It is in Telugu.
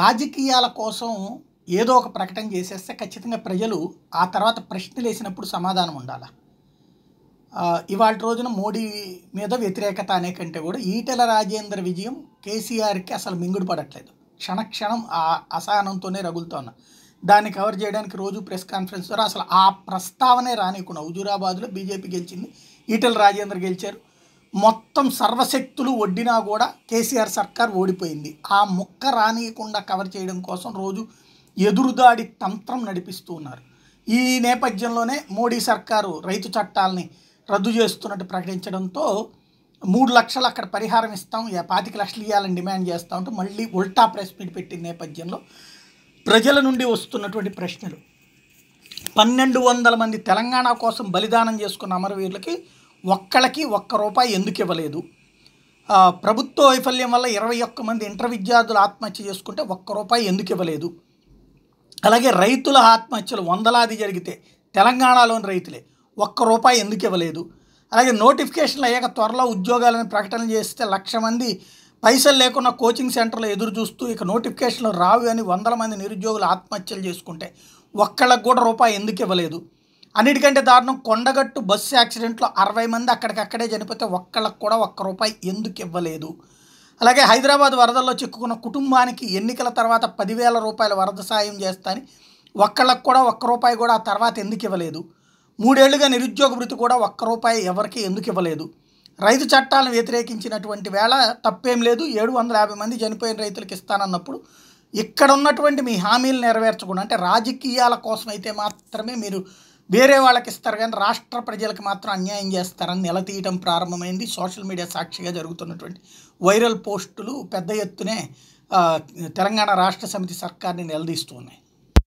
రాజకీయాల కోసం ఏదో ఒక ప్రకటన చేసేస్తే ఖచ్చితంగా ప్రజలు ఆ తర్వాత ప్రశ్నలు వేసినప్పుడు సమాధానం ఉండాలి ఇవాళ రోజున మోడీ మీద వ్యతిరేకత అనే కంటే కూడా ఈటెల రాజేంద్ర విజయం కేసీఆర్కి అసలు మింగుడు పడట్లేదు క్షణక్షణం ఆ అసహనంతోనే రగులుతా ఉన్న దాన్ని కవర్ చేయడానికి రోజు ప్రెస్ కాన్ఫరెన్స్ ద్వారా అసలు ఆ ప్రస్తావనే రానికుండా హుజూరాబాద్లో బీజేపీ గెలిచింది ఈటెల రాజేంద్ర గెలిచారు మొత్తం సర్వశక్తులు వడ్డినా కూడా కేసీఆర్ సర్కార్ ఓడిపోయింది ఆ ముక్క రానియకుండా కవర్ చేయడం కోసం రోజు ఎదురుదాడి తంత్రం నడిపిస్తూ ఉన్నారు ఈ నేపథ్యంలోనే మోడీ సర్కారు రైతు చట్టాలని రద్దు చేస్తున్నట్టు ప్రకటించడంతో మూడు లక్షలు అక్కడ పరిహారం ఇస్తాం పాతిక లక్షలు ఇవ్వాలని డిమాండ్ చేస్తాం అంటూ మళ్ళీ ఉల్టా ప్రెస్ మీట్ పెట్టిన నేపథ్యంలో ప్రజల నుండి వస్తున్నటువంటి ప్రశ్నలు పన్నెండు వందల మంది తెలంగాణ కోసం బలిదానం చేసుకున్న అమరవీరులకి ఒక్కళ్ళకి ఒక్క రూపాయి ఎందుకు ఇవ్వలేదు ప్రభుత్వ వైఫల్యం వల్ల ఇరవై ఒక్క మంది ఇంటర్ విద్యార్థులు ఆత్మహత్య చేసుకుంటే ఒక్క రూపాయి ఎందుకు ఇవ్వలేదు అలాగే రైతుల ఆత్మహత్యలు వందలాది జరిగితే తెలంగాణలోని రైతులే ఒక్క రూపాయి ఎందుకు ఇవ్వలేదు అలాగే నోటిఫికేషన్లు అయ్యాక త్వరలో ఉద్యోగాలను ప్రకటన చేస్తే లక్ష మంది పైసలు లేకుండా కోచింగ్ సెంటర్లో ఎదురు చూస్తూ ఇక నోటిఫికేషన్లు రావు అని వందల మంది నిరుద్యోగులు ఆత్మహత్యలు చేసుకుంటే ఒక్కళ్ళకు కూడా రూపాయి ఎందుకు ఇవ్వలేదు అన్నిటికంటే దారుణం కొండగట్టు బస్సు యాక్సిడెంట్లో అరవై మంది అక్కడికక్కడే చనిపోతే ఒక్కళ్ళకు కూడా ఒక్క రూపాయి ఎందుకు ఇవ్వలేదు అలాగే హైదరాబాద్ వరదల్లో చిక్కుకున్న కుటుంబానికి ఎన్నికల తర్వాత పదివేల రూపాయల వరద సాయం చేస్తాని ఒక్కళ్ళకు కూడా ఒక్క రూపాయి కూడా ఆ తర్వాత ఎందుకు ఇవ్వలేదు మూడేళ్లుగా నిరుద్యోగ మృతి కూడా ఒక్క రూపాయి ఎవరికి ఎందుకు ఇవ్వలేదు రైతు చట్టాలను వ్యతిరేకించినటువంటి వేళ తప్పేం లేదు ఏడు వందల యాభై మంది చనిపోయిన రైతులకు ఇస్తానన్నప్పుడు ఇక్కడ ఉన్నటువంటి మీ హామీలు నెరవేర్చకుండా అంటే రాజకీయాల కోసం అయితే మాత్రమే మీరు వేరే వాళ్ళకి ఇస్తారు కానీ రాష్ట్ర ప్రజలకు మాత్రం అన్యాయం చేస్తారని నిలతీయడం ప్రారంభమైంది సోషల్ మీడియా సాక్షిగా జరుగుతున్నటువంటి వైరల్ పోస్టులు పెద్ద ఎత్తునే తెలంగాణ రాష్ట్ర సమితి సర్కార్ని నిలదీస్తున్నాయి